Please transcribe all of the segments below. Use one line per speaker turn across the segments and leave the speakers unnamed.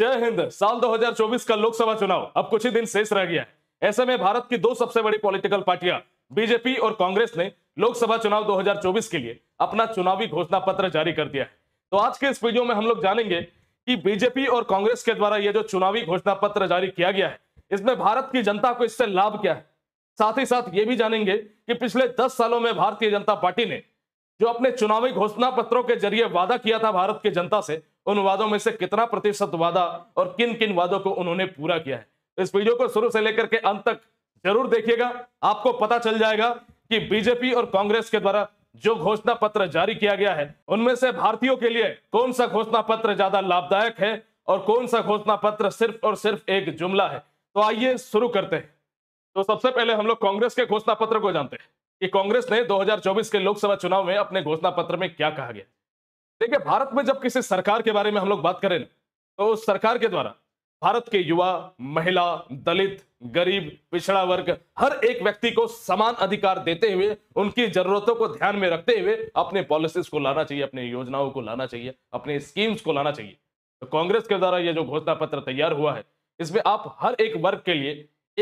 जय हिंद साल 2024 का लोकसभा चुनाव अब कुछ ही दिन शेष रह गया है ऐसे में भारत की दो सबसे बड़ी पॉलिटिकल पार्टियां बीजेपी और कांग्रेस ने लोकसभा चुनाव 2024 के लिए अपना चुनावी घोषणा पत्र जारी कर दिया है तो आज के इस वीडियो में हम लोग जानेंगे कि बीजेपी और कांग्रेस के द्वारा यह जो चुनावी घोषणा पत्र जारी किया गया है इसमें भारत की जनता को इससे लाभ क्या है साथ ही साथ ये भी जानेंगे कि पिछले दस सालों में भारतीय जनता पार्टी ने जो अपने चुनावी घोषणा पत्रों के जरिए वादा किया था भारत की जनता से उन वादों में से कितना प्रतिशत वादा और किन किन वादों को उन्होंने पूरा किया है तो इस वीडियो को शुरू से लेकर के अंत तक जरूर देखिएगा आपको पता चल जाएगा कि बीजेपी और कांग्रेस के द्वारा जो घोषणा पत्र जारी किया गया है उनमें से भारतीयों के लिए कौन सा घोषणा पत्र ज्यादा लाभदायक है और कौन सा घोषणा पत्र सिर्फ और सिर्फ एक जुमला है तो आइए शुरू करते हैं तो सबसे पहले हम लोग कांग्रेस के घोषणा पत्र को जानते हैं कि कांग्रेस ने 2024 के लोकसभा चुनाव में अपने घोषणा पत्र में क्या कहा गया देखिए भारत में जब किसी सरकार के बारे में हम लोग बात करें तो उस सरकार के द्वारा भारत के युवा महिला दलित गरीब पिछड़ा वर्ग हर एक व्यक्ति को समान अधिकार देते हुए उनकी जरूरतों को ध्यान में रखते हुए अपने पॉलिसीज को लाना चाहिए अपने योजनाओं को लाना चाहिए अपने स्कीम्स को लाना चाहिए तो कांग्रेस के द्वारा यह जो घोषणा पत्र तैयार हुआ है इसमें आप हर एक वर्ग के लिए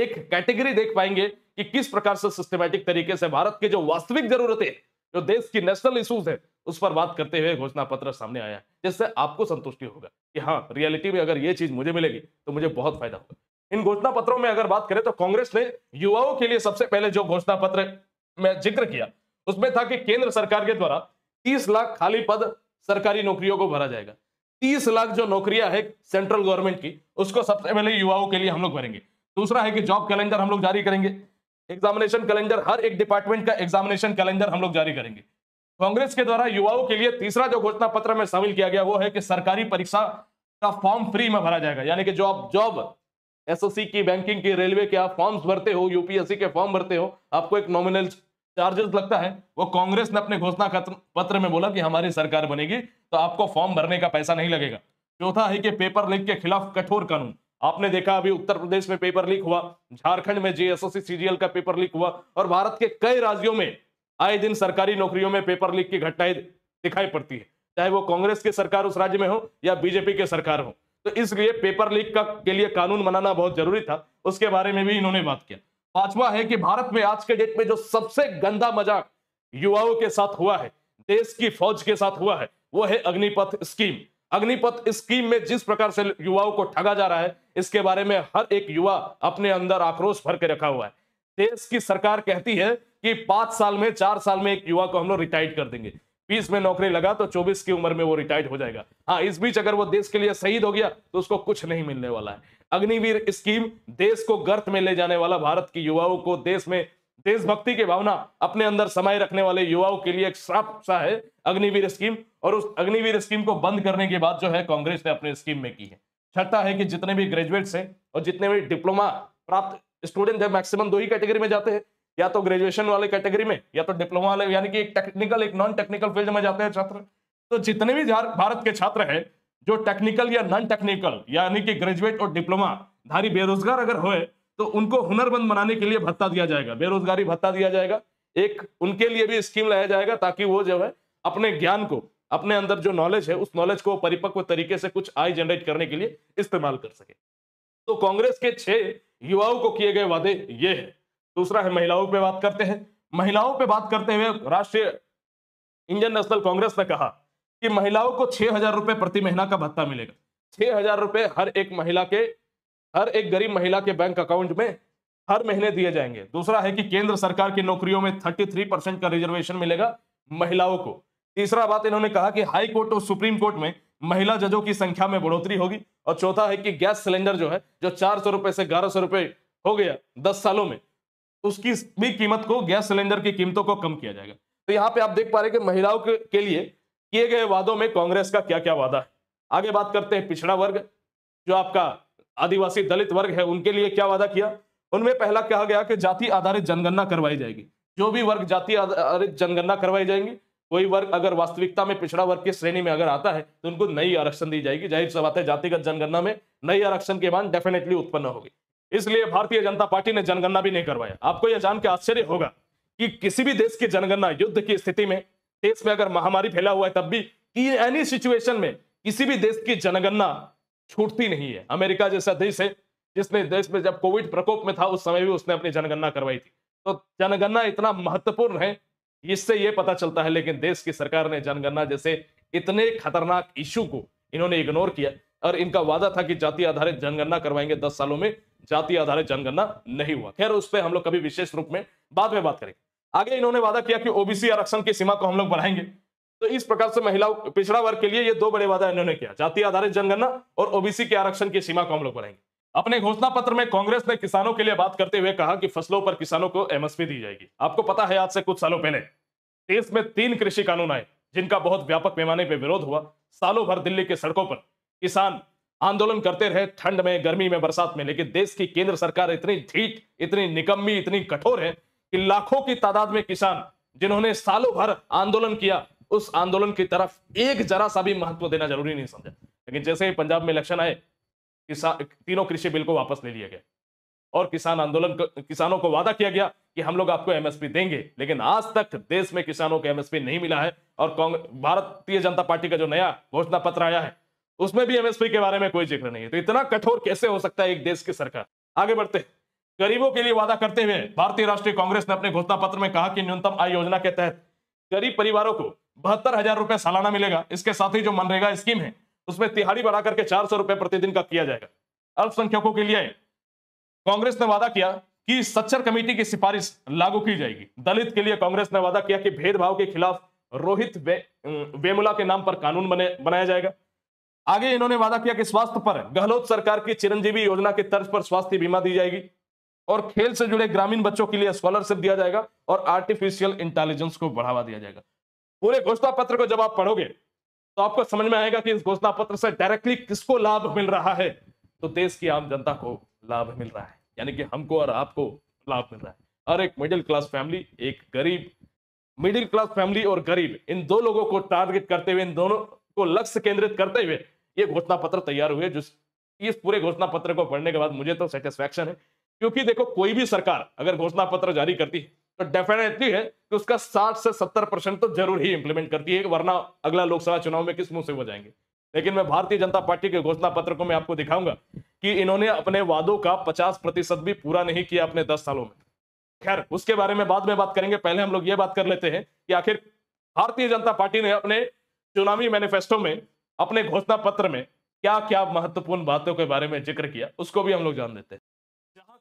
एक कैटेगरी देख पाएंगे कि किस प्रकार से सिस्टमेटिक तरीके से भारत की जो वास्तविक जरूरतें जो देश की नेशनल इशूज है उस पर बात करते हुए घोषणा पत्र सामने आया है जिससे आपको संतुष्टि होगा कि हाँ रियलिटी में अगर ये चीज मुझे मिलेगी तो मुझे बहुत फायदा होगा इन घोषणा पत्रों में अगर बात करें तो कांग्रेस ने युवाओं के लिए सबसे पहले जो घोषणा पत्र में जिक्र किया उसमें था कि केंद्र सरकार के द्वारा 30 लाख खाली पद सरकारी नौकरियों को भरा जाएगा 30 लाख जो नौकरियां है सेंट्रल गवर्नमेंट की उसको सबसे पहले युवाओं के लिए हम लोग भरेंगे दूसरा है कि जॉब कैलेंडर हम लोग जारी करेंगे एग्जामिनेशन कैलेंडर हर एक डिपार्टमेंट का एग्जामिनेशन कैलेंडर हम लोग जारी करेंगे कांग्रेस के द्वारा युवाओं के लिए तीसरा जो घोषणा पत्र में शामिल किया गया वो है कि सरकारी परीक्षा का फॉर्म फ्री में भरा जाएगा यानी कि जो आप जॉब एसएससी की बैंकिंग की रेलवे के आप फॉर्म्स भरते हो यूपीएससी के फॉर्म भरते हो आपको एक नॉमिनल चार्जेस लगता है वो कांग्रेस ने अपने घोषणा पत्र में बोला कि हमारी सरकार बनेगी तो आपको फॉर्म भरने का पैसा नहीं लगेगा चौथा है कि पेपर लीक के खिलाफ कठोर कानून आपने देखा अभी उत्तर प्रदेश में पेपर लीक हुआ झारखंड में जेएसएससी सीजीएल का पेपर लीक हुआ और भारत के कई राज्यों में आए दिन सरकारी नौकरियों में पेपर लीक की घटनाएं दिखाई पड़ती है चाहे वो कांग्रेस की सरकार उस राज्य में हो या बीजेपी की सरकार हो तो इसलिए पेपर लीक का के लिए कानून बनाना बहुत जरूरी था उसके बारे में भी इन्होंने बात किया पांचवा है कि भारत में आज के डेट में जो सबसे गंदा मजाक युवाओं के साथ हुआ है देश की फौज के साथ हुआ है वो है अग्निपथ स्कीम अग्निपथ स्कीम में जिस प्रकार से युवाओं को ठगा जा रहा है इसके बारे में हर एक युवा अपने अंदर आक्रोश भर के रखा हुआ है देश की सरकार कहती है कि पांच साल में चार साल में एक युवा को हम लोग रिटायर्ड कर देंगे बीस में नौकरी लगा तो चौबीस की उम्र में वो रिटायर्ड हो जाएगा हाँ इस बीच अगर वो देश के लिए शहीद हो गया तो उसको कुछ नहीं मिलने वाला है अग्निवीर स्कीम देश को गर्त में ले जाने वाला भारत की युवाओं को देश में देशभक्ति की भावना अपने अंदर समाये रखने वाले युवाओं के लिए एक श्राप सा है अग्निवीर स्कीम और उस अग्निवीर स्कीम को बंद करने के बाद जो है कांग्रेस ने अपने स्कीम में की है छठा है कि जितने भी ग्रेजुएट्स हैं और जितने भी डिप्लोमा प्राप्त स्टूडेंट है मैक्सिमम दो ही कैटेगरी में जाते हैं या तो ग्रेजुएशन वाले कैटेगरी में या तो डिप्लोमा वाले यानी कि एक टेक्निकल एक नॉन टेक्निकल फील्ड में जाते हैं छात्र तो जितने भी भारत के छात्र हैं जो टेक्निकल या नॉन टेक्निकल यानी कि ग्रेजुएट और डिप्लोमा धारी बेरोजगार अगर होए तो उनको हुनरमंद बनाने के लिए भत्ता दिया जाएगा बेरोजगारी भत्ता दिया जाएगा एक उनके लिए भी स्कीम लाया जाएगा ताकि वो जो है अपने ज्ञान को अपने अंदर जो नॉलेज है उस नॉलेज को परिपक्व तरीके से कुछ आय जनरेट करने के लिए इस्तेमाल कर सके तो कांग्रेस के छह युवाओं को किए गए वादे ये है दूसरा है महिलाओं पर बात करते हैं महिलाओं पर बात करते हुए राष्ट्रीय इंडियन नेशनल कांग्रेस ने कहा कि महिलाओं को छह हजार रुपए प्रति महीना का भत्ता मिलेगा छह हजार रुपए हर एक महिला के हर एक गरीब महिला के बैंक अकाउंट में हर महीने दिए जाएंगे दूसरा है कि केंद्र सरकार की नौकरियों में 33 परसेंट का रिजर्वेशन मिलेगा महिलाओं को तीसरा बात इन्होंने कहा कि हाई कोर्ट और सुप्रीम कोर्ट में महिला जजों की संख्या में बढ़ोतरी होगी और चौथा है कि गैस सिलेंडर जो है जो चार सौ रुपए से ग्यारह सौ रुपए हो गया दस सालों में उसकी भी कीमत को गैस सिलेंडर की कीमतों को कम किया जाएगा तो यहाँ पे आप देख पा रहे कि महिलाओं के लिए किए गए वादों में कांग्रेस का क्या क्या वादा है आगे बात करते हैं पिछड़ा वर्ग जो आपका आदिवासी दलित वर्ग है उनके लिए क्या वादा किया उनमें पहला कहा गया कि जाति आधारित जनगणना करवाई जाएगी जो भी वर्ग जाति आधारित जनगणना करवाई जाएंगी कोई वर्ग अगर वास्तविकता में पिछड़ा वर्ग की श्रेणी में अगर आता है तो उनको नई आरक्षण दी जाएगी जाहिर सब आते जातिगत जनगणना में नई आरक्षण की मांग डेफिनेटली उत्पन्न होगी इसलिए भारतीय जनता पार्टी ने जनगणना भी नहीं करवाया आपको यह जान के आश्चर्य होगा कि किसी भी देश की जनगणना युद्ध की स्थिति में देश में अगर महामारी फैला हुआ है तब भी एनी सिचुएशन में किसी भी देश की जनगणना छूटती नहीं है अमेरिका जैसा देश है जिसने देश में जब कोविड प्रकोप में था उस समय भी उसने अपनी जनगणना करवाई थी तो जनगणना इतना महत्वपूर्ण है इससे यह पता चलता है लेकिन देश की सरकार ने जनगणना जैसे इतने खतरनाक इशू को इन्होंने इग्नोर किया और इनका वादा था कि जाति आधारित जनगणना करवाएंगे दस सालों में जाति आधारित जनगणना नहीं हुआ खैर उस पर हम लोग कभी विशेष रूप में बाद में बात करेंगे आगे इन्होंने वादा किया कि ओबीसी आरक्षण की सीमा को हम लोग बढ़ाएंगे तो इस प्रकार से महिला पिछड़ा वर्ग के लिए ये दो बड़े वादा इन्होंने किया जाति आधारित जनगणना और ओबीसी के आरक्षण की सीमा को हम लोग बढ़ाएंगे अपने घोषणा पत्र में कांग्रेस ने किसानों के लिए बात करते हुए कहा कि फसलों पर किसानों को एमएसपी दी जाएगी आपको पता है आज से कुछ सालों पहले देश में तीन कृषि कानून आए जिनका बहुत व्यापक पैमाने पर विरोध हुआ सालों भर दिल्ली के सड़कों पर किसान आंदोलन करते रहे ठंड में गर्मी में बरसात में लेकिन देश की केंद्र सरकार इतनी ढीठ इतनी निकम्मी इतनी कठोर है कि लाखों की तादाद में किसान जिन्होंने सालों भर आंदोलन किया उस आंदोलन की तरफ एक जरा सा भी महत्व देना जरूरी नहीं समझा लेकिन जैसे ही पंजाब में इलेक्शन आए किसान तीनों कृषि बिल को वापस ले लिया गया और किसान आंदोलन किसानों को वादा किया गया कि हम लोग आपको एमएसपी देंगे लेकिन आज तक देश में किसानों को एमएसपी नहीं मिला है और भारतीय जनता पार्टी का जो नया घोषणा पत्र आया है उसमें भी एमएसपी के बारे में कोई जिक्र नहीं है तो इतना कठोर कैसे हो सकता है एक देश की सरकार आगे बढ़ते गरीबों के लिए वादा करते हुए भारतीय राष्ट्रीय कांग्रेस ने अपने घोषणा पत्र में कहा कि न्यूनतम आय योजना के तहत गरीब परिवारों को बहत्तर हजार रुपए सालाना मिलेगा इसके साथ ही जो मनरेगा स्कीम है उसमें तिहाड़ी बढ़ा करके चार सौ रुपए प्रतिदिन का किया जाएगा अल्पसंख्यकों के लिए कांग्रेस ने वादा किया कि सच्चर कमेटी की सिफारिश लागू की जाएगी दलित के लिए कांग्रेस ने वादा किया कि भेदभाव के खिलाफ रोहित वे, अं, वेमुला के नाम पर कानून बने बनाया जाएगा आगे इन्होंने वादा किया कि स्वास्थ्य पर गहलोत सरकार की चिरंजीवी योजना के तर्ज पर स्वास्थ्य बीमा दी जाएगी और खेल से जुड़े ग्रामीण बच्चों के लिए स्कॉलरशिप दिया जाएगा और आर्टिफिशियल इंटेलिजेंस को बढ़ावा दिया जाएगा पूरे घोषणा पत्र को जब आप पढ़ोगे तो आपको समझ में आएगा कि इस घोषणा पत्र से डायरेक्टली किसको लाभ मिल रहा है तो देश की आम जनता को लाभ मिल रहा है यानी कि हमको और आपको लाभ मिल रहा है और एक मिडिल क्लास फैमिली एक गरीब मिडिल क्लास फैमिली और गरीब इन दो लोगों को टारगेट करते हुए इन दोनों को लक्ष्य केंद्रित करते हुए ये घोषणा पत्र तैयार हुए जिस इस पूरे घोषणा पत्र को पढ़ने के बाद मुझे तो सेटिस्फैक्शन है क्योंकि देखो कोई भी सरकार अगर घोषणा पत्र जारी करती है तो डेफिनेटली है कि उसका 60 से 70 परसेंट तो जरूर ही इंप्लीमेंट करती है वरना अगला लोकसभा चुनाव में किस मुंह से हो जाएंगे लेकिन मैं भारतीय जनता पार्टी के घोषणा पत्र को मैं आपको दिखाऊंगा कि इन्होंने अपने वादों का 50 प्रतिशत भी पूरा नहीं किया अपने 10 सालों में खैर उसके बारे में बाद में बात करेंगे पहले हम लोग ये बात कर लेते हैं कि आखिर भारतीय जनता पार्टी ने अपने चुनावी मैनिफेस्टो में अपने घोषणा पत्र में क्या क्या महत्वपूर्ण बातों के बारे में जिक्र किया उसको भी हम लोग जान लेते हैं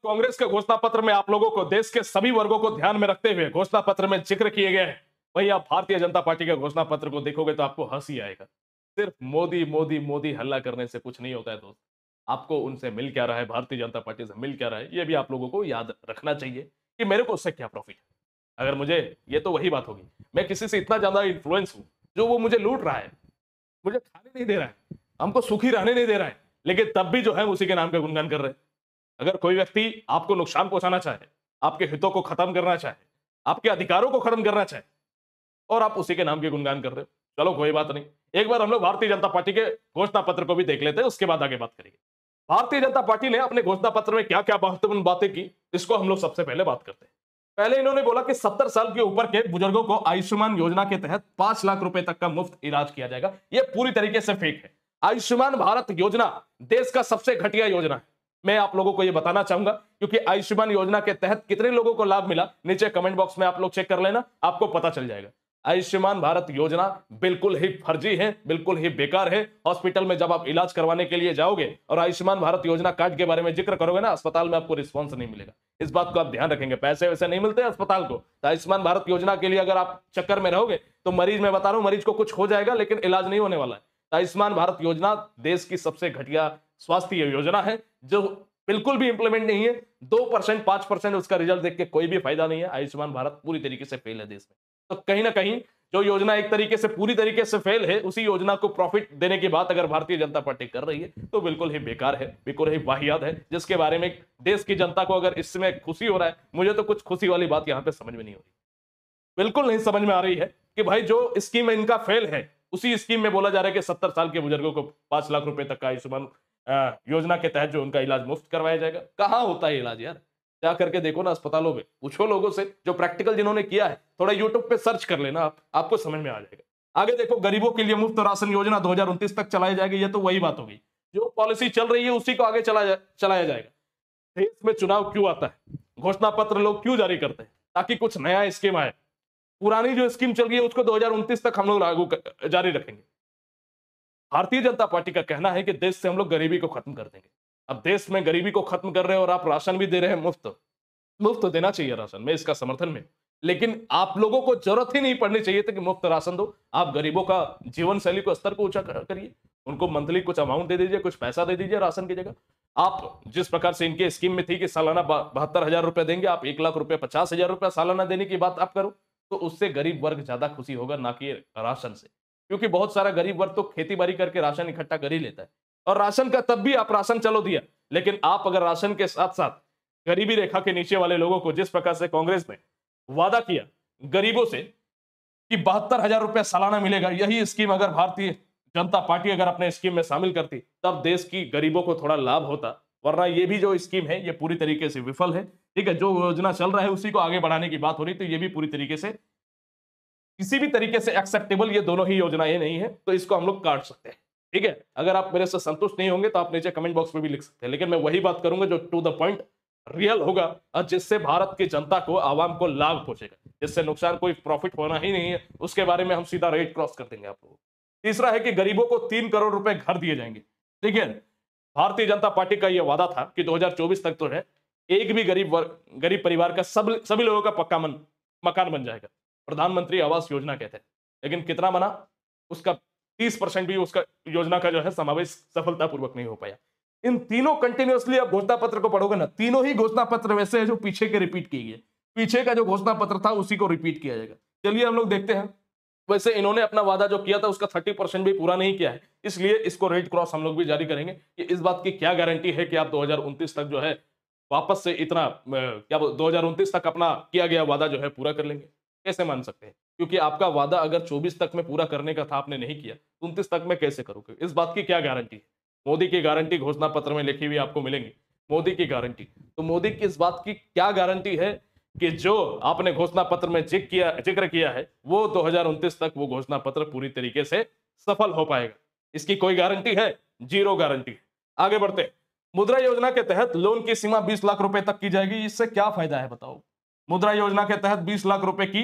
कांग्रेस के घोषणा पत्र में आप लोगों को देश के सभी वर्गों को ध्यान में रखते हुए घोषणा पत्र में जिक्र किए गए हैं वही आप भारतीय जनता पार्टी के घोषणा पत्र को देखोगे तो आपको हंसी आएगा सिर्फ मोदी मोदी मोदी हल्ला करने से कुछ नहीं होता है दोस्त आपको उनसे मिल क्या रहा है भारतीय जनता पार्टी से मिल क्या रहा है ये भी आप लोगों को याद रखना चाहिए कि मेरे को उससे क्या प्रॉफिट है अगर मुझे ये तो वही बात होगी मैं किसी से इतना ज्यादा इन्फ्लुएंस हूँ जो वो मुझे लूट रहा है मुझे खाने नहीं दे रहा है हमको सुखी रहने नहीं दे रहा है लेकिन तब भी जो है उसी के नाम का गुणगान कर रहे हैं अगर कोई व्यक्ति आपको नुकसान पहुंचाना चाहे आपके हितों को खत्म करना चाहे आपके अधिकारों को खत्म करना चाहे और आप उसी के नाम के गुणगान कर रहे हो चलो कोई बात नहीं एक बार हम लोग भारतीय जनता पार्टी के घोषणा पत्र को भी देख लेते हैं उसके बाद आगे बात करेंगे भारतीय जनता पार्टी ने अपने घोषणा पत्र में क्या क्या महत्वपूर्ण बातें की इसको हम लोग सबसे पहले बात करते हैं पहले इन्होंने बोला कि सत्तर साल के ऊपर के बुजुर्गों को आयुष्मान योजना के तहत पांच लाख रुपए तक का मुफ्त इलाज किया जाएगा यह पूरी तरीके से फेक है आयुष्मान भारत योजना देश का सबसे घटिया योजना है मैं आप लोगों को यह बताना चाहूंगा क्योंकि आयुष्मान योजना के तहत कितने लोगों को लाभ मिला नीचे कमेंट बॉक्स में आप लोग चेक कर लेना आपको पता चल जाएगा आयुष्मान भारत योजना बिल्कुल ही फर्जी है बिल्कुल ही बेकार है हॉस्पिटल में जब आप इलाज करवाने के लिए जाओगे और आयुष्मान भारत योजना कार्ड के बारे में जिक्र करोगे ना अस्पताल में आपको रिस्पॉन्स नहीं मिलेगा इस बात को आप ध्यान रखेंगे पैसे वैसे नहीं मिलते अस्पताल को तो आयुष्मान भारत योजना के लिए अगर आप चक्कर में रहोगे तो मरीज में बता रहा हूँ मरीज को कुछ हो जाएगा लेकिन इलाज नहीं होने वाला है तो आयुष्मान भारत योजना देश की सबसे घटिया स्वास्थ्य योजना है जो बिल्कुल भी इंप्लीमेंट नहीं है दो परसेंट पांच परसेंट उसका रिजल्ट देख के कोई भी फायदा नहीं है आयुष्मान भारत पूरी तरीके से फेल है देश में तो कहीं ना कहीं जो योजना एक तरीके से पूरी तरीके से फेल है उसी योजना को प्रॉफिट देने की बात अगर भारतीय जनता पार्टी कर रही है तो बिल्कुल ही बेकार है बिल्कुल ही वाहियात है जिसके बारे में देश की जनता को अगर इसमें खुशी हो रहा है मुझे तो कुछ खुशी वाली बात यहाँ पे समझ में नहीं हो रही बिल्कुल नहीं समझ में आ रही है कि भाई जो स्कीम इनका फेल है उसी स्कीम में बोला जा रहा है कि सत्तर साल के बुजुर्गों को पांच लाख रुपए तक का आयुष्मान योजना के तहत जो उनका इलाज मुफ्त करवाया जाएगा कहाँ होता है इलाज यार जा करके देखो ना अस्पतालों में पूछो लोगों से जो प्रैक्टिकल जिन्होंने किया है थोड़ा यूट्यूब पे सर्च कर लेना आप आपको समझ में आ जाएगा आगे देखो गरीबों के लिए मुफ्त राशन योजना दो तक चलाई जाएगी ये तो वही बात होगी जो पॉलिसी चल रही है उसी को आगे चला जा, चलाया जाएगा देश में चुनाव क्यों आता है घोषणा पत्र लोग क्यों जारी करते हैं ताकि कुछ नया स्कीम आए पुरानी जो स्कीम चल रही है उसको दो तक हम लोग लागू जारी रखेंगे भारतीय जनता पार्टी का कहना है कि देश से हम लोग गरीबी को खत्म कर देंगे अब देश में गरीबी को खत्म कर रहे हैं और आप राशन भी दे रहे हैं मुफ्त मुफ्त देना चाहिए राशन में इसका समर्थन में लेकिन आप लोगों को जरूरत ही नहीं पड़नी चाहिए था कि मुफ्त राशन दो आप गरीबों का जीवन शैली को स्तर को ऊंचा करिए उनको मंथली कुछ अमाउंट दे दीजिए कुछ पैसा दे दीजिए राशन की जगह आप जिस प्रकार से इनके स्कीम में थी कि सालाना बहत्तर हजार रुपया देंगे आप एक लाख रुपए पचास हजार रुपया सालाना देने की बात आप करो तो उससे गरीब वर्ग ज्यादा खुशी होगा ना कि राशन से क्योंकि बहुत सारा गरीब वर्ग तो खेती बाड़ी करके राशन इकट्ठा कर ही लेता है और राशन का तब भी आप राशन चलो दिया लेकिन आप अगर राशन के साथ साथ गरीबी रेखा के नीचे वाले लोगों को जिस प्रकार से कांग्रेस ने वादा किया गरीबों से कि बहत्तर हजार रुपया सालाना मिलेगा यही स्कीम अगर भारतीय जनता पार्टी अगर अपने स्कीम में शामिल करती तब देश की गरीबों को थोड़ा लाभ होता वरना ये भी जो स्कीम है ये पूरी तरीके से विफल है ठीक है जो योजना चल रहा है उसी को आगे बढ़ाने की बात हो रही तो ये भी पूरी तरीके से किसी भी तरीके से एक्सेप्टेबल ये दोनों ही योजनाएं नहीं है तो इसको हम लोग काट सकते हैं ठीक है अगर आप मेरे से संतुष्ट नहीं होंगे तो आप नीचे कमेंट बॉक्स में भी लिख सकते हैं लेकिन मैं वही बात करूंगा जो टू द पॉइंट रियल होगा और जिससे भारत की जनता को आवाम को लाभ पहुंचेगा जिससे नुकसान कोई प्रॉफिट होना ही नहीं है उसके बारे में हम सीधा रेट क्रॉस कर देंगे आप लोग तीसरा है कि गरीबों को तीन करोड़ रुपए घर दिए जाएंगे ठीक है भारतीय जनता पार्टी का यह वादा था कि 2024 तक तो है एक भी गरीब गरीब परिवार का सब सभी लोगों का पक्का मन मकान बन जाएगा प्रधानमंत्री आवास योजना कहते हैं लेकिन कितना बना उसका तीस परसेंट भी उसका योजना का जो है समावेश सफलतापूर्वक नहीं हो पाया इन तीनों कंटिन्यूअसली आप घोषणा पत्र को पढ़ोगे ना तीनों ही घोषणा पत्र वैसे है जो पीछे के रिपीट किए गए पीछे का जो घोषणा पत्र था उसी को रिपीट किया जाएगा चलिए हम लोग देखते हैं वैसे इन्होंने अपना वादा जो किया था उसका थर्टी परसेंट भी पूरा नहीं किया है इसलिए इसको रेड क्रॉस हम लोग भी जारी करेंगे कि इस बात की क्या गारंटी है कि आप दो तक जो है वापस से इतना क्या दो तक अपना किया गया वादा जो है पूरा कर लेंगे कैसे मान सकते हैं क्योंकि आपका वादा अगर 24 तक में पूरा करने का था आपने नहीं किया उनतीस तक में कैसे करोगे इस बात की क्या गारंटी है मोदी की गारंटी घोषणा पत्र में लिखी हुई आपको मिलेंगी मोदी की गारंटी तो मोदी की इस बात की क्या गारंटी है कि जो आपने घोषणा पत्र में जिक किया जिक्र किया है वो दो तक वो घोषणा पत्र पूरी तरीके से सफल हो पाएगा इसकी कोई गारंटी है जीरो गारंटी आगे बढ़ते मुद्रा योजना के तहत लोन की सीमा 20 लाख रुपए तक की जाएगी इससे क्या फायदा है बताओ मुद्रा योजना के तहत 20 लाख रुपए की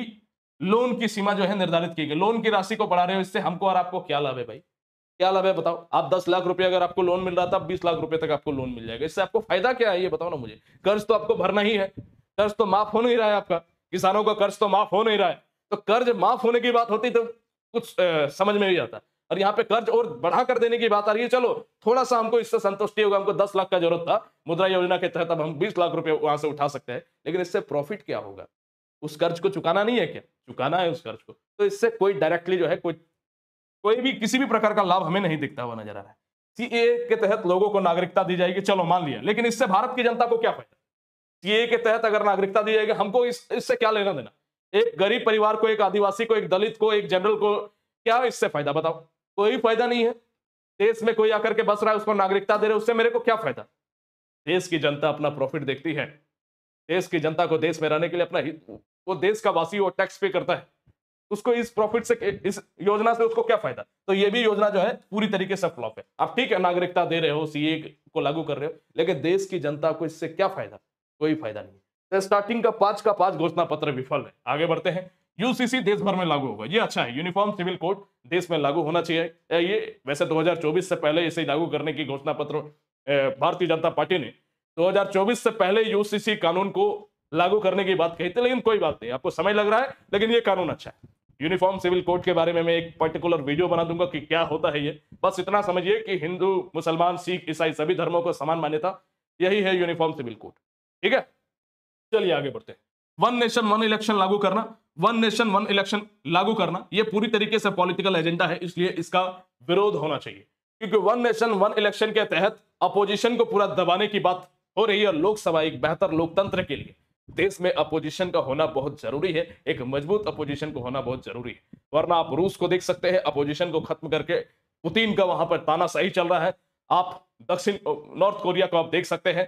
लोन की सीमा जो है निर्धारित की गई लोन की राशि को बढ़ा रहे हो इससे हमको और आपको क्या लाभ है भाई क्या लाभ है बताओ आप दस लाख रुपए अगर आपको लोन मिल रहा था बीस लाख रुपए तक आपको लोन मिल जाएगा इससे आपको फायदा क्या है ये बताओ ना मुझे कर्ज तो आपको भरना ही है कर्ज तो माफ हो नहीं रहा है आपका किसानों का कर्ज तो माफ हो नहीं रहा है तो कर्ज माफ होने की बात होती तो कुछ समझ में भी आता और यहाँ पे कर्ज और बढ़ा कर देने की बात आ रही है चलो थोड़ा सा हमको इससे संतुष्टि होगा हमको दस लाख का जरूरत था मुद्रा योजना के तहत अब हम बीस लाख रुपए वहां से उठा सकते हैं लेकिन इससे प्रॉफिट क्या होगा उस कर्ज को चुकाना नहीं है क्या चुकाना है उस कर्ज को तो इससे कोई डायरेक्टली जो है कोई कोई भी किसी भी प्रकार का लाभ हमें नहीं दिखता हुआ नजर आ रहा है सीए के तहत लोगों को नागरिकता दी जाएगी चलो मान लिया लेकिन इससे भारत की जनता को क्या फायदा सीए के तहत अगर नागरिकता दी जाएगी हमको इससे क्या लेना देना एक गरीब परिवार को एक आदिवासी को एक दलित को एक जनरल को क्या इससे फायदा बताओ कोई फायदा नहीं है देश में कोई आकर के बस रहा है उसको नागरिकता दे रहे उससे मेरे को क्या फायदा देश की जनता अपना प्रॉफिट देखती है देश की जनता को देश में रहने के लिए अपना हित वो देश का वासी वो टैक्स पे करता है उसको इस प्रॉफिट से इस योजना से उसको क्या फायदा तो ये भी योजना जो है पूरी तरीके से फ्लॉप है आप ठीक है नागरिकता दे रहे हो सीए को लागू कर रहे हो लेकिन देश की जनता को इससे क्या फायदा कोई फायदा नहीं तो स्टार्टिंग का पांच का पांच घोषणा पत्र विफल है आगे बढ़ते हैं यूसीसी देश भर में लागू होगा ये अच्छा है यूनिफॉर्म सिविल कोड देश में लागू होना चाहिए ये वैसे 2024 से पहले इसे लागू करने की घोषणा पत्र भारतीय जनता पार्टी ने 2024 से पहले यूसीसी कानून को लागू करने की बात कही थी लेकिन कोई बात नहीं आपको समय लग रहा है लेकिन ये कानून अच्छा है यूनिफॉर्म सिविल कोड के बारे में मैं एक पर्टिकुलर वीडियो बना दूंगा कि क्या होता है ये बस इतना समझिए कि हिंदू मुसलमान सिख ईसाई सभी धर्मों को समान मान्यता यही है यूनिफॉर्म सिविल कोड ठीक है चलिए आगे बढ़ते हैं वन नेशन वन इलेक्शन लागू करना वन नेशन वन इलेक्शन लागू करना यह पूरी तरीके से पॉलिटिकल एजेंडा है इसलिए इसका विरोध होना चाहिए क्योंकि वन नेशन वन इलेक्शन के तहत अपोजिशन को पूरा दबाने की बात हो रही है लोकसभा एक बेहतर लोकतंत्र के लिए देश में अपोजिशन का होना बहुत जरूरी है एक मजबूत अपोजिशन को होना बहुत जरूरी है वरना आप रूस को देख सकते हैं अपोजिशन को खत्म करके पुतिन का वहां पर ताना सही चल रहा है आप दक्षिण नॉर्थ कोरिया को आप देख सकते हैं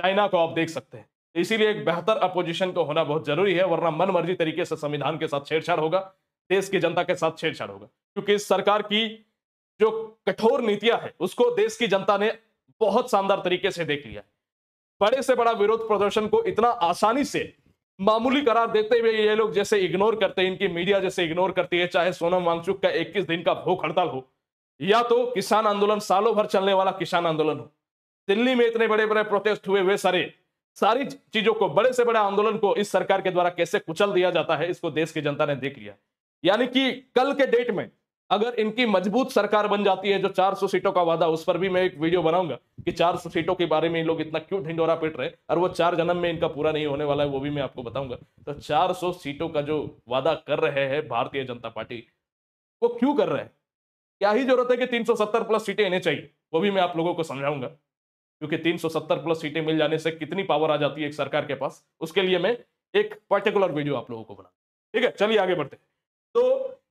चाइना को आप देख सकते हैं इसीलिए एक बेहतर अपोजिशन को होना बहुत जरूरी है वरना मन मर्जी तरीके से संविधान के साथ छेड़छाड़ होगा देश की जनता के साथ छेड़छाड़ होगा क्योंकि इस सरकार की जो कठोर नीतियां है उसको देश की जनता ने बहुत शानदार तरीके से देख लिया बड़े से बड़ा विरोध प्रदर्शन को इतना आसानी से मामूली करार देते हुए ये लोग जैसे इग्नोर करते हैं इनकी मीडिया जैसे इग्नोर करती है चाहे सोनम वांगचुक का 21 दिन का भूख हड़ताल हो या तो किसान आंदोलन सालों भर चलने वाला किसान आंदोलन हो दिल्ली में इतने बड़े बड़े प्रोटेस्ट हुए वे सारे सारी चीजों को बड़े से बड़े आंदोलन को इस सरकार के द्वारा कैसे कुचल दिया जाता है इसको देश की जनता ने देख लिया यानी कि कल के डेट में अगर इनकी मजबूत सरकार बन जाती है जो 400 सीटों का वादा उस पर भी मैं एक वीडियो बनाऊंगा कि 400 सीटों के बारे में इन लोग इतना क्यों ढिंडोरा पीट रहे और वो चार जन्म में इनका पूरा नहीं होने वाला है वो भी मैं आपको बताऊंगा तो 400 सीटों का जो वादा कर रहे हैं भारतीय जनता पार्टी वो क्यों कर रहे हैं क्या ही जरूरत है कि तीन प्लस सीटें इन्हें चाहिए वो भी मैं आप लोगों को समझाऊंगा क्योंकि 370 प्लस सीटें मिल जाने से कितनी पावर आ जाती है एक सरकार के पास उसके लिए मैं एक पर्टिकुलर वीडियो आप लोगों को बना ठीक है चलिए आगे बढ़ते तो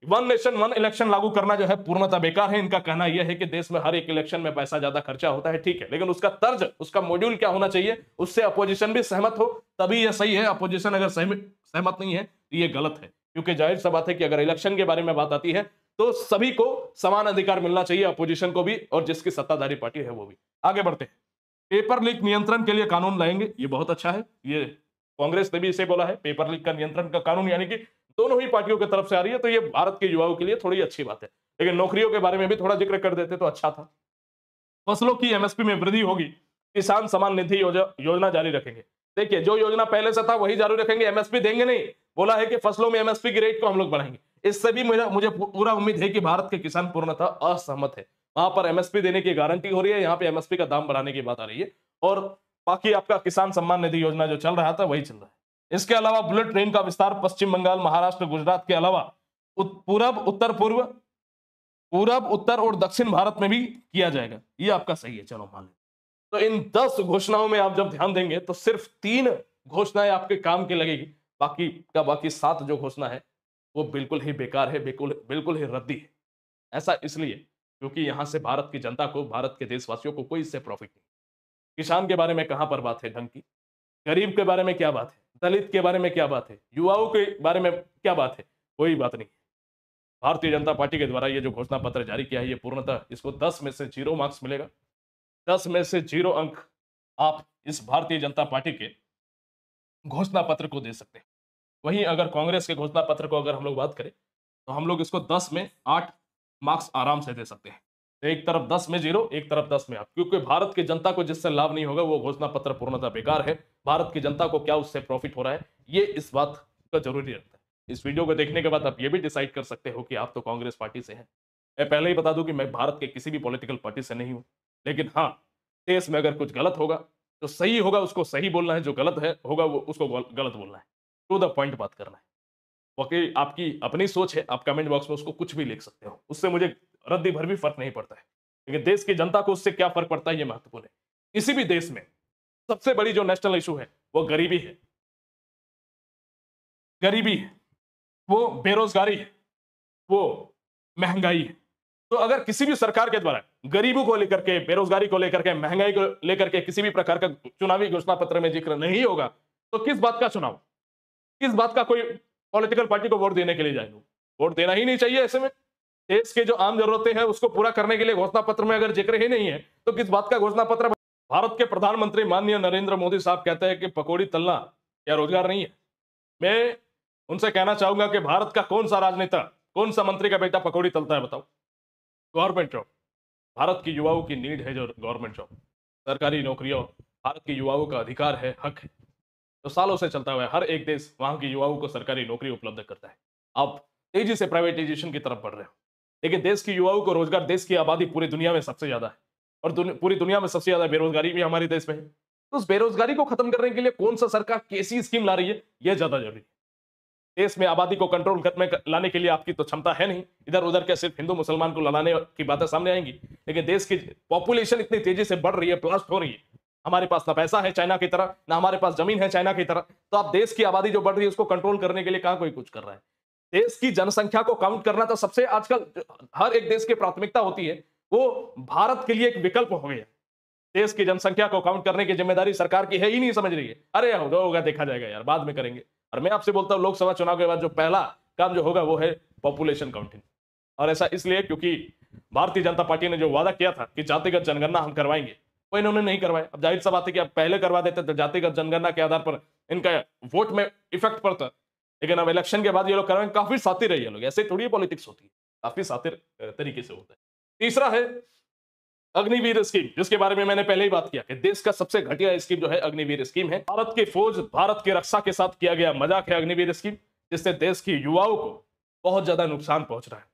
वन नेशन वन इलेक्शन लागू करना जो है पूर्णतः बेकार है इनका कहना यह है कि देश में हर एक इलेक्शन में पैसा ज्यादा खर्चा होता है ठीक है लेकिन उसका तर्ज उसका मॉड्यूल क्या होना चाहिए उससे अपोजिशन भी सहमत हो तभी यह सही है अपोजिशन अगर सहमत नहीं है तो ये गलत है क्योंकि जाहिर सा बात है कि अगर इलेक्शन के बारे में बात आती है तो सभी को समान अधिकार मिलना चाहिए अपोजिशन को भी और जिसकी सत्ताधारी पार्टी है वो भी आगे बढ़ते हैं पेपर लीक नियंत्रण के लिए कानून लाएंगे ये बहुत अच्छा है ये कांग्रेस ने भी इसे बोला है पेपर लीक का नियंत्रण का कानून यानी कि दोनों ही पार्टियों की तरफ से आ रही है तो ये भारत के युवाओं के लिए थोड़ी अच्छी बात है लेकिन नौकरियों के बारे में भी थोड़ा जिक्र कर देते तो अच्छा था फसलों की एमएसपी में वृद्धि होगी किसान समान निधि योजना जारी रखेंगे देखिए जो योजना पहले से था वही जारी रखेंगे एमएसपी देंगे नहीं बोला है कि फसलों में एमएसपी की रेट को हम लोग बढ़ाएंगे इससे भी मुझे मुझे पूरा उम्मीद है कि भारत के किसान पूर्णतः असहमत है वहां पर एमएसपी देने की गारंटी हो रही है यहाँ पे एमएसपी का दाम बढ़ाने की बात आ रही है और बाकी आपका किसान सम्मान निधि योजना जो चल रहा था वही चल रहा है इसके अलावा बुलेट ट्रेन का विस्तार पश्चिम बंगाल महाराष्ट्र गुजरात के अलावा पूरब उत्तर पूर्व पूरब उत्तर और दक्षिण भारत में भी किया जाएगा ये आपका सही है चलो मान लें तो इन दस घोषणाओं में आप जब ध्यान देंगे तो सिर्फ तीन घोषणाएं आपके काम की लगेगी बाकी का बाकी सात जो घोषणा है वो बिल्कुल ही बेकार है बिल्कुल बिल्कुल ही रद्दी है ऐसा इसलिए क्योंकि यहाँ से भारत की जनता को भारत के देशवासियों को कोई इससे प्रॉफिट नहीं किसान के बारे में कहाँ पर बात है ढंग की गरीब के बारे में क्या बात है दलित के बारे में क्या बात है युवाओं के बारे में क्या बात है कोई बात नहीं भारतीय जनता पार्टी के द्वारा ये जो घोषणा पत्र जारी किया है ये पूर्णतः इसको दस में से जीरो मार्क्स मिलेगा दस में से जीरो अंक आप इस भारतीय जनता पार्टी के घोषणा पत्र को दे सकते हैं वहीं अगर कांग्रेस के घोषणा पत्र को अगर हम लोग बात करें तो हम लोग इसको दस में आठ मार्क्स आराम से दे सकते हैं एक तरफ दस में जीरो एक तरफ दस में आप क्योंकि भारत की जनता को जिससे लाभ नहीं होगा वो घोषणा पत्र पूर्णतः बेकार है भारत की जनता को क्या उससे प्रॉफिट हो रहा है ये इस बात का जरूरी रहता है इस वीडियो को देखने के बाद आप ये भी डिसाइड कर सकते हो कि आप तो कांग्रेस पार्टी से हैं मैं पहले ही बता दूं कि मैं भारत के किसी भी पॉलिटिकल पार्टी से नहीं हूँ लेकिन हाँ देश में अगर कुछ गलत होगा तो सही होगा उसको सही बोलना है जो गलत है होगा वो उसको गलत बोलना है टू द पॉइंट बात करना है वाकई आपकी अपनी सोच है आप कमेंट बॉक्स में उसको कुछ भी लिख सकते हो उससे मुझे रद्दी भर भी फर्क नहीं पड़ता है लेकिन देश की जनता को उससे क्या फर्क पड़ता है ये महत्वपूर्ण है किसी भी देश में सबसे बड़ी जो नेशनल इशू है वो गरीबी है गरीबी है वो बेरोजगारी है वो महंगाई है तो अगर किसी भी सरकार के द्वारा गरीबों को लेकर के बेरोजगारी को लेकर के महंगाई को लेकर के किसी भी प्रकार का चुनावी घोषणा पत्र में जिक्र नहीं होगा तो किस बात का चुनाव किस बात का कोई पॉलिटिकल पार्टी को वोट देने के लिए जाए लोग वोट देना ही नहीं चाहिए ऐसे में देश के जो आम जरूरतें हैं उसको पूरा करने के लिए घोषणा पत्र में अगर जिक्र ही नहीं है तो किस बात का घोषणा पत्र भारत के प्रधानमंत्री माननीय नरेंद्र मोदी साहब कहते हैं कि पकौड़ी तलना या रोजगार नहीं है मैं उनसे कहना चाहूंगा कि भारत का कौन सा राजनेता कौन सा मंत्री का बेटा पकौड़ी तलता है बताओ गवर्नमेंट जॉब भारत की युवाओं की नीड है जो गवर्नमेंट जॉब सरकारी नौकरियों भारत के युवाओं का अधिकार है हक है जो तो सालों से चलता हुआ है हर एक देश वहां के युवाओं को सरकारी नौकरी उपलब्ध करता है आप तेजी से प्राइवेटाइजेशन की तरफ बढ़ रहे हो लेकिन देश के युवाओं को रोजगार देश की आबादी पूरी दुनिया में सबसे ज्यादा है और दुन, पूरी दुनिया में सबसे ज्यादा बेरोजगारी भी हमारे देश में है तो उस बेरोजगारी को खत्म करने के लिए कौन सा सरकार कैसी स्कीम ला रही है यह ज्यादा जरूरी है देश में आबादी को कंट्रोल करने लाने के लिए आपकी तो क्षमता है नहीं इधर उधर के सिर्फ हिंदू मुसलमान को लड़ाने की बातें सामने आएंगी लेकिन देश की पॉपुलेशन इतनी तेजी से बढ़ रही है ब्लास्ट हो रही है हमारे पास ना पैसा है चाइना की तरह ना हमारे पास जमीन है चाइना की तरह तो आप देश की आबादी जो बढ़ रही है उसको कंट्रोल करने के लिए कहाँ कोई कुछ कर रहा है देश की जनसंख्या को काउंट करना तो सबसे आजकल हर एक देश की प्राथमिकता होती है वो भारत के लिए एक विकल्प हो गया देश की जनसंख्या को काउंट करने की जिम्मेदारी सरकार की है ही नहीं समझ रही है अरे होगा होगा देखा जाएगा यार बाद में करेंगे और मैं आपसे बोलता हूँ लोकसभा चुनाव के बाद जो पहला काम जो होगा वो है पॉपुलेशन काउंटिंग और ऐसा इसलिए क्योंकि भारतीय जनता पार्टी ने जो वादा किया था कि जातिगत जनगणना हम करवाएंगे वो इन्होंने नहीं करवाए अब जाहिर सा बात है कि आप पहले करवा देते तो जातिगत जनगणना के आधार पर इनका वोट में इफेक्ट पड़ता लेकिन अब इलेक्शन के बाद ये लोग करवाएंगे काफी साथी रही है लोग ऐसे थोड़ी पॉलिटिक्स होती है काफी साथी तरीके से होता है तीसरा है अग्निवीर स्कीम जिसके बारे में मैंने पहले ही बात किया कि देश का सबसे घटिया स्कीम जो है अग्निवीर स्कीम है भारत की फौज भारत की रक्षा के साथ किया गया मजाक है अग्निवीर स्कीम जिससे देश की युवाओं को बहुत ज्यादा नुकसान पहुंच रहा है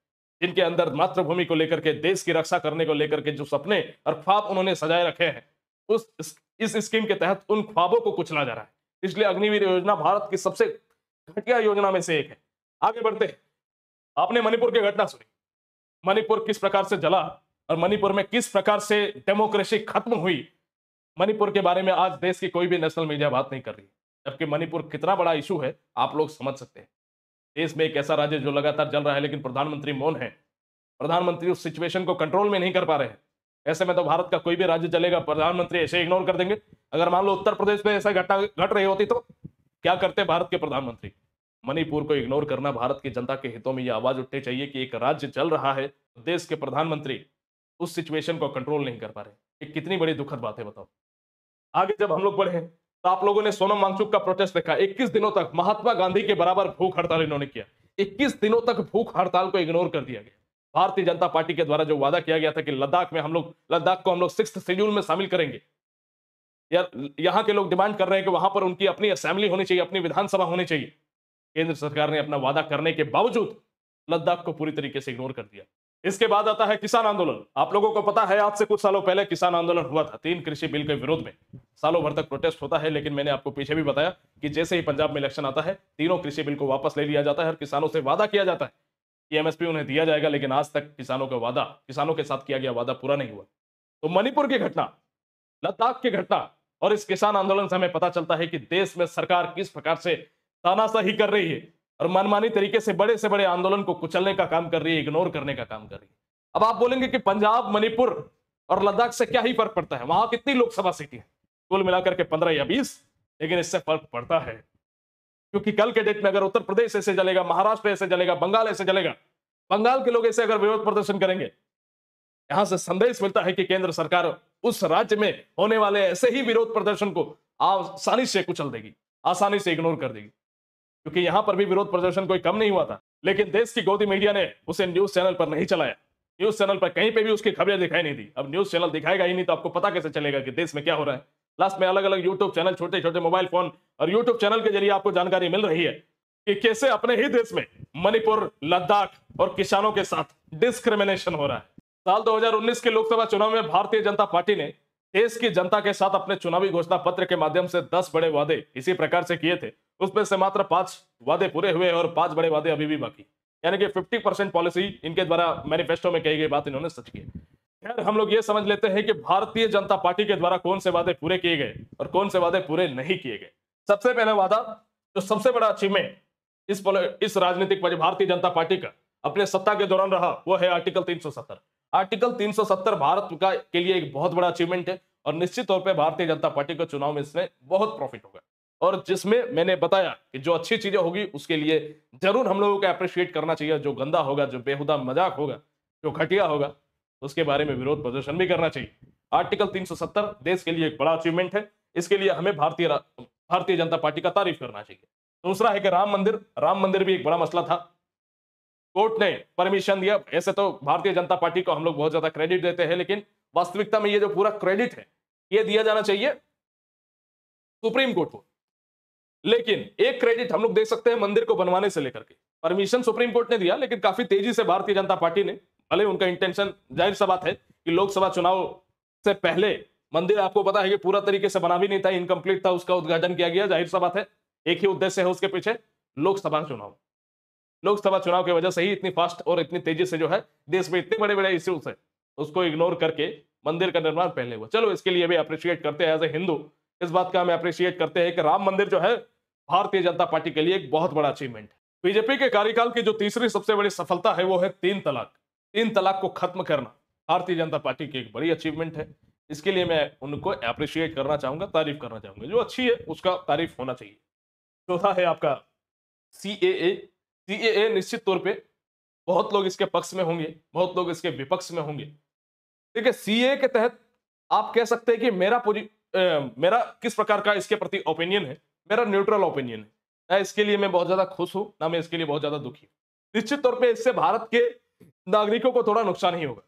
जिनके अंदर मातृभूमि को लेकर के देश की रक्षा करने को लेकर के जो सपने और ख्वाब उन्होंने सजाए रखे हैं उस इस स्कीम के तहत उन ख्वाबों को कुचला जा रहा है इसलिए अग्निवीर योजना भारत की सबसे घटिया योजना में से एक है आगे बढ़ते हैं आपने मणिपुर की घटना सुनी मणिपुर किस प्रकार से जला और मणिपुर में किस प्रकार से डेमोक्रेसी खत्म हुई मणिपुर के बारे में आज देश की कोई भी नेशनल मीडिया बात नहीं कर रही जबकि मणिपुर कितना बड़ा इशू है आप लोग समझ सकते हैं देश में एक ऐसा राज्य जो लगातार चल रहा है लेकिन प्रधानमंत्री मौन है प्रधानमंत्री उस सिचुएशन को कंट्रोल में नहीं कर पा रहे हैं ऐसे में तो भारत का कोई भी राज्य चलेगा प्रधानमंत्री ऐसे इग्नोर कर देंगे अगर मान लो उत्तर प्रदेश में ऐसा घटना घट रही होती तो क्या करते भारत के प्रधानमंत्री मणिपुर को इग्नोर करना भारत की जनता के हितों में यह आवाज उठनी चाहिए कि एक राज्य चल रहा है देश के प्रधानमंत्री उस सिचुएशन को कंट्रोल नहीं कर पा रहे कितनी बड़ी दुखद बात है बताओ आगे जब हम लोग बढ़े तो आप लोगों ने सोनम मांगचुक का प्रोटेस्ट देखा 21 दिनों तक महात्मा गांधी के बराबर भूख हड़ताल इन्होंने किया 21 दिनों तक भूख हड़ताल को इग्नोर कर दिया गया भारतीय जनता पार्टी के द्वारा जो वादा किया गया था कि लद्दाख में हम लोग लद्दाख को हम लोग सिक्स शेड्यूल में शामिल करेंगे यार यहाँ के लोग डिमांड कर रहे हैं कि वहां पर उनकी अपनी असेंबली होनी चाहिए अपनी विधानसभा होनी चाहिए केंद्र सरकार ने अपना वादा करने के बावजूद लद्दाख को पूरी तरीके से इग्नोर कर दिया इसके बाद आता है किसान आंदोलन आप लोगों को पता है आज से कुछ सालों पहले किसान आंदोलन हुआ था तीन कृषि बिल के विरोध में सालों भर तक प्रोटेस्ट होता है लेकिन मैंने आपको पीछे भी बताया कि जैसे ही पंजाब में इलेक्शन आता है तीनों कृषि बिल को वापस ले लिया जाता है और किसानों से वादा किया जाता है कि e एमएसपी उन्हें दिया जाएगा लेकिन आज तक किसानों का वादा किसानों के साथ किया गया वादा पूरा नहीं हुआ तो मणिपुर की घटना लद्दाख की घटना और इस किसान आंदोलन से हमें पता चलता है कि देश में सरकार किस प्रकार से तानाशाही कर रही है और मनमानी तरीके से बड़े से बड़े आंदोलन को कुचलने का काम कर रही है इग्नोर करने का काम कर रही है अब आप बोलेंगे कि पंजाब मणिपुर और लद्दाख से क्या ही फर्क पड़ता है वहां कितनी लोकसभा सीटें हैं कुल मिलाकर के पंद्रह या बीस लेकिन इससे फर्क पड़ता है क्योंकि कल के डेट में अगर उत्तर प्रदेश ऐसे जलेगा महाराष्ट्र ऐसे जलेगा बंगाल ऐसे जलेगा बंगाल के लोग ऐसे अगर विरोध प्रदर्शन करेंगे यहां से संदेश मिलता है कि केंद्र सरकार उस राज्य में होने वाले ऐसे ही विरोध प्रदर्शन को आसानी से कुचल देगी आसानी से इग्नोर कर देगी क्योंकि यहां पर भी विरोध प्रदर्शन कोई कम नहीं हुआ था लेकिन देश की गोदी मीडिया ने उसे न्यूज चैनल पर नहीं चलाया न्यूज चैनल पर कहीं पे भी उसकी खबरें दिखाई नहीं दी अब न्यूज चैनल दिखाएगा ही नहीं तो आपको पता कैसे चलेगा कि देश में क्या हो रहा है लास्ट में अलग अलग यूट्यूब चैनल छोटे छोटे मोबाइल फोन और यूट्यूब चैनल के जरिए आपको जानकारी मिल रही है कि कैसे अपने ही देश में मणिपुर लद्दाख और किसानों के साथ डिस्क्रिमिनेशन हो रहा है साल 2019 के लोकसभा चुनाव में भारतीय जनता पार्टी ने देश की जनता के साथ अपने चुनावी घोषणा पत्र के माध्यम से दस बड़े वादे इसी प्रकार से किए थे उसमें से मात्र पांच वादे पूरे हुए और पांच बड़े वादे अभी भी बाकी यानी कि 50 परसेंट पॉलिसी इनके द्वारा मैनिफेस्टो में कही गई बात इन्होंने सच की खैर हम लोग ये समझ लेते हैं कि भारतीय जनता पार्टी के द्वारा कौन से वादे पूरे किए गए और कौन से वादे पूरे नहीं किए गए सबसे पहला वादा जो सबसे बड़ा अचीवमेंट इस इस राजनीतिक भारतीय जनता पार्टी का अपने सत्ता के दौरान रहा वो है आर्टिकल 370 आर्टिकल 370 भारत का के लिए एक बहुत बड़ा अचीवमेंट है और निश्चित तौर पर भारतीय जनता पार्टी को चुनाव में इसमें बहुत प्रॉफिट होगा और जिसमें मैंने बताया कि जो अच्छी चीजें होगी उसके लिए जरूर हम लोगों को अप्रिशिएट करना चाहिए जो गंदा होगा जो बेहुदा मजाक होगा जो घटिया होगा उसके बारे में विरोध प्रदर्शन भी करना चाहिए आर्टिकल 370 देश के लिए एक बड़ा अचीवमेंट है इसके लिए हमें भारतीय भारतीय जनता पार्टी का तारीफ करना चाहिए दूसरा है कि राम मंदिर राम मंदिर भी एक बड़ा मसला था कोर्ट ने परमिशन दिया ऐसे तो भारतीय जनता पार्टी को हम लोग बहुत ज्यादा क्रेडिट देते हैं लेकिन वास्तविकता में ये जो पूरा क्रेडिट है ये दिया जाना चाहिए सुप्रीम कोर्ट को लेकिन एक क्रेडिट हम लोग दे सकते हैं मंदिर को बनवाने से लेकर के परमिशन सुप्रीम कोर्ट ने दिया लेकिन काफी तेजी से भारतीय जनता पार्टी ने भले उनका इंटेंशन जाहिर सा बात है कि लोकसभा चुनाव से पहले मंदिर आपको पता है कि पूरा तरीके से बना भी नहीं था इनकम्प्लीट था उसका उद्घाटन किया गया जाहिर सा बात है एक ही उद्देश्य है उसके पीछे लोकसभा चुनाव लोकसभा चुनाव की वजह से ही इतनी फास्ट और इतनी तेजी से जो है देश में इतने बड़े बड़े इश्यूज है उसको इग्नोर करके मंदिर का निर्माण पहले हुआ चलो इसके लिए भी अप्रिशिएट करते हैं एज ए हिंदू इस बात का हमें अप्रिशिएट करते हैं कि राम मंदिर जो है भारतीय जनता पार्टी के लिए एक बहुत बड़ा अचीवमेंट है बीजेपी के कार्यकाल की जो तीसरी सबसे बड़ी सफलता है वो है तीन तलाक तीन तलाक को खत्म करना भारतीय जनता पार्टी की एक बड़ी अचीवमेंट है इसके लिए मैं उनको अप्रिशिएट करना चाहूंगा तारीफ करना चाहूंगा जो अच्छी है उसका तारीफ होना चाहिए चौथा है आपका सी ए ए सी ए ए निश्चित तौर पे बहुत लोग इसके पक्ष में होंगे बहुत लोग इसके विपक्ष में होंगे ठीक है सी ए के तहत आप कह सकते हैं कि मेरा पोजी मेरा किस प्रकार का इसके प्रति ओपिनियन है मेरा न्यूट्रल ओपिनियन है ना इसके लिए मैं बहुत ज्यादा खुश हूँ ना मैं इसके लिए बहुत ज्यादा दुखी निश्चित तौर पर इससे भारत के नागरिकों को थोड़ा नुकसान ही होगा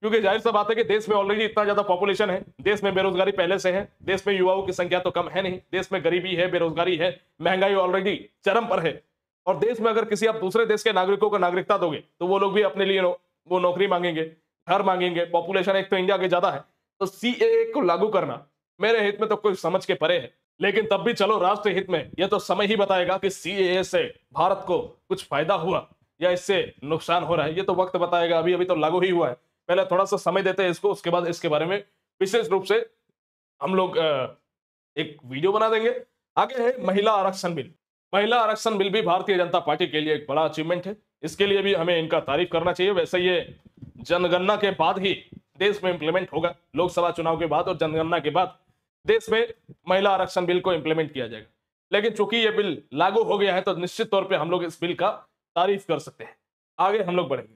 क्योंकि जाहिर सा बात है कि देश में ऑलरेडी इतना ज्यादा पॉपुलेशन है देश में बेरोजगारी पहले से है देश में युवाओं की संख्या तो कम है नहीं देश में गरीबी है बेरोजगारी है महंगाई ऑलरेडी चरम पर है और देश में अगर किसी आप दूसरे देश के नागरिकों को नागरिकता दोगे तो वो लोग भी अपने लिए वो नौकरी मांगेंगे घर मांगेंगे पॉपुलेशन एक तो इंडिया के ज्यादा है तो सी को लागू करना मेरे हित में तो कोई समझ के परे है लेकिन तब भी चलो राष्ट्र हित में यह तो समय ही बताएगा कि सी से भारत को कुछ फायदा हुआ या इससे नुकसान हो रहा है ये तो वक्त बताएगा अभी अभी तो लागू ही हुआ है पहले थोड़ा सा समय देते हैं इसको उसके बाद इसके बारे में विशेष रूप से हम लोग एक वीडियो बना देंगे आगे है महिला आरक्षण बिल महिला आरक्षण बिल भी भारतीय जनता पार्टी के लिए एक बड़ा अचीवमेंट है इसके लिए भी हमें इनका तारीफ करना चाहिए वैसे ये जनगणना के बाद ही देश में इंप्लीमेंट होगा लोकसभा चुनाव के बाद और जनगणना के बाद देश में महिला आरक्षण बिल को इम्प्लीमेंट किया जाएगा लेकिन चूंकि ये बिल लागू हो गया है तो निश्चित तौर पे हम लोग इस बिल का तारीफ कर सकते हैं आगे हम लोग बढ़ेंगे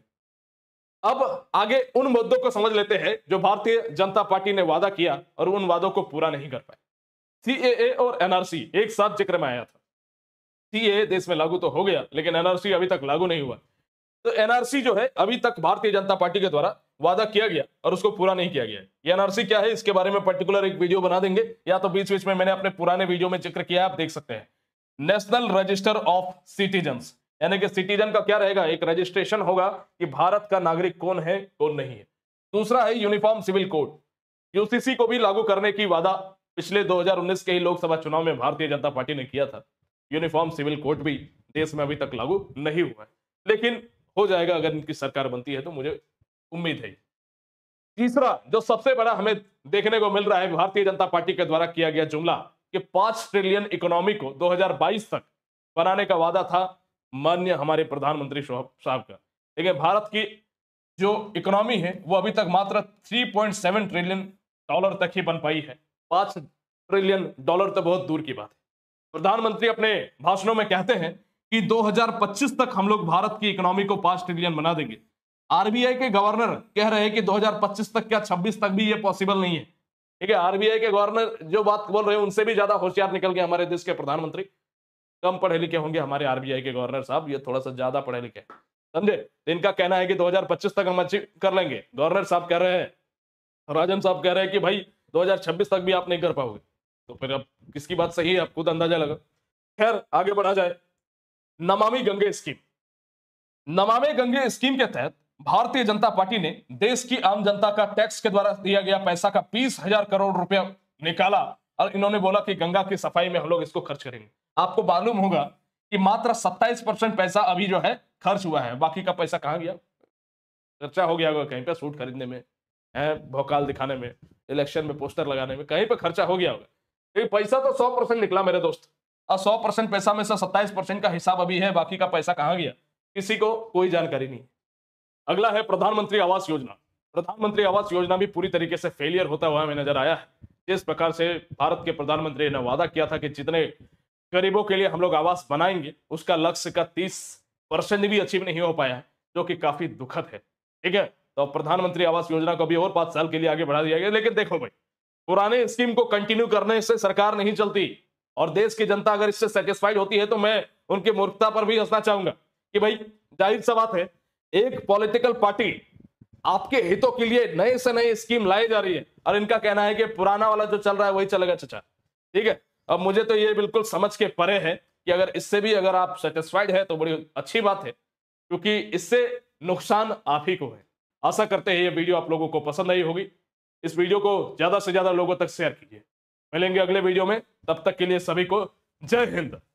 अब आगे उन मुद्दों को समझ लेते हैं जो भारतीय जनता पार्टी ने वादा किया और उन वादों को पूरा नहीं कर पाए सी और एनआरसी एक साथ जिक्र में आया था सी देश में लागू तो हो गया लेकिन एनआरसी अभी तक लागू नहीं हुआ तो एनआरसी जो है अभी तक भारतीय जनता पार्टी के द्वारा वादा किया गया और उसको पूरा नहीं किया गया ये एनआरसी क्या है इसके बारे में पर्टिकुलर एक वीडियो बना देंगे या तो बीच बीच में मैंने अपने पुराने वीडियो में जिक्र किया आप देख सकते हैं नेशनल रजिस्टर ऑफ सिटीजन यानी कि सिटीजन का क्या रहेगा एक रजिस्ट्रेशन होगा कि भारत का नागरिक कौन है कौन नहीं है दूसरा है यूनिफॉर्म सिविल कोड यूसीसी को भी लागू करने की वादा पिछले 2019 के ही लोकसभा चुनाव में भारतीय जनता पार्टी ने किया था यूनिफॉर्म सिविल कोड भी देश में अभी तक लागू नहीं हुआ है लेकिन हो जाएगा अगर इनकी सरकार बनती है तो मुझे उम्मीद है तीसरा जो सबसे बड़ा हमें देखने को मिल रहा है भारतीय जनता पार्टी के द्वारा किया गया जुमला कि पांच ट्रिलियन इकोनॉमी को 2022 तक बनाने का वादा था मान्य हमारे प्रधानमंत्री साहब का लेकिन भारत की जो इकोनॉमी है वो अभी तक मात्र 3.7 ट्रिलियन डॉलर तक ही बन पाई है पांच ट्रिलियन डॉलर तो बहुत दूर की बात है प्रधानमंत्री अपने भाषणों में कहते हैं कि दो तक हम लोग भारत की इकोनॉमी को पांच ट्रिलियन बना देंगे आरबीआई के गवर्नर कह रहे हैं कि 2025 तक क्या 26 तक भी ये पॉसिबल नहीं है ठीक है आरबीआई के गवर्नर जो बात बोल रहे हैं उनसे भी ज्यादा होशियार निकल गए हमारे देश के प्रधानमंत्री कम पढ़े लिखे होंगे हमारे आरबीआई के गवर्नर साहब ये थोड़ा सा ज्यादा पढ़े लिखे समझे तो इनका कहना है कि दो तक हम अच्छी कर लेंगे गवर्नर साहब कह रहे हैं राजन साहब कह रहे हैं कि भाई दो तक भी आप नहीं कर पाओगे तो फिर अब किसकी बात सही है आप खुद तो अंदाजा लगा खैर आगे बढ़ा जाए नमामि गंगे स्कीम नमामि गंगे स्कीम के तहत भारतीय जनता पार्टी ने देश की आम जनता का टैक्स के द्वारा दिया गया पैसा का बीस हजार करोड़ रुपया निकाला और इन्होंने बोला कि गंगा की सफाई में हम लोग इसको खर्च करेंगे आपको मालूम होगा कि मात्र सत्ताईस परसेंट पैसा अभी जो है खर्च हुआ है बाकी का पैसा कहाँ गया खर्चा हो गया होगा कहीं पर सूट खरीदने में है भोकाल दिखाने में इलेक्शन में पोस्टर लगाने में कहीं पर खर्चा हो गया होगा पैसा तो सौ परसेंट निकला मेरे दोस्त और सौ परसेंट पैसा में से सत्ताईस परसेंट का हिसाब अभी है बाकी का पैसा कहाँ गया किसी को कोई जानकारी नहीं अगला है प्रधानमंत्री आवास योजना प्रधानमंत्री आवास योजना भी पूरी तरीके से फेलियर होता हुआ हमें नजर आया है जिस प्रकार से भारत के प्रधानमंत्री ने वादा किया था कि जितने गरीबों के लिए हम लोग आवास बनाएंगे उसका लक्ष्य का तीस परसेंट भी अचीव नहीं हो पाया है जो कि काफी दुखद है ठीक है तो प्रधानमंत्री आवास योजना को भी और पांच साल के लिए आगे बढ़ा दिया गया लेकिन देखो भाई पुराने स्कीम को कंटिन्यू करने से सरकार नहीं चलती और देश की जनता अगर इससे सेटिस्फाइड होती है तो मैं उनकी मूर्खता पर भी हंसना चाहूंगा कि भाई जाहिर सा बात है एक पॉलिटिकल पार्टी आपके हितों के लिए नए से नई स्कीम लाई जा रही है और इनका कहना है कि पुराना वाला जो चल रहा है वही चलेगा चचा ठीक है अब मुझे तो ये बिल्कुल समझ के परे है कि अगर इससे भी अगर आप सेटिस्फाइड है तो बड़ी अच्छी बात है क्योंकि इससे नुकसान आप ही को है आशा करते हैं ये वीडियो आप लोगों को पसंद आई होगी इस वीडियो को ज्यादा से ज्यादा लोगों तक शेयर कीजिए मिलेंगे अगले वीडियो में तब तक के लिए सभी को जय हिंद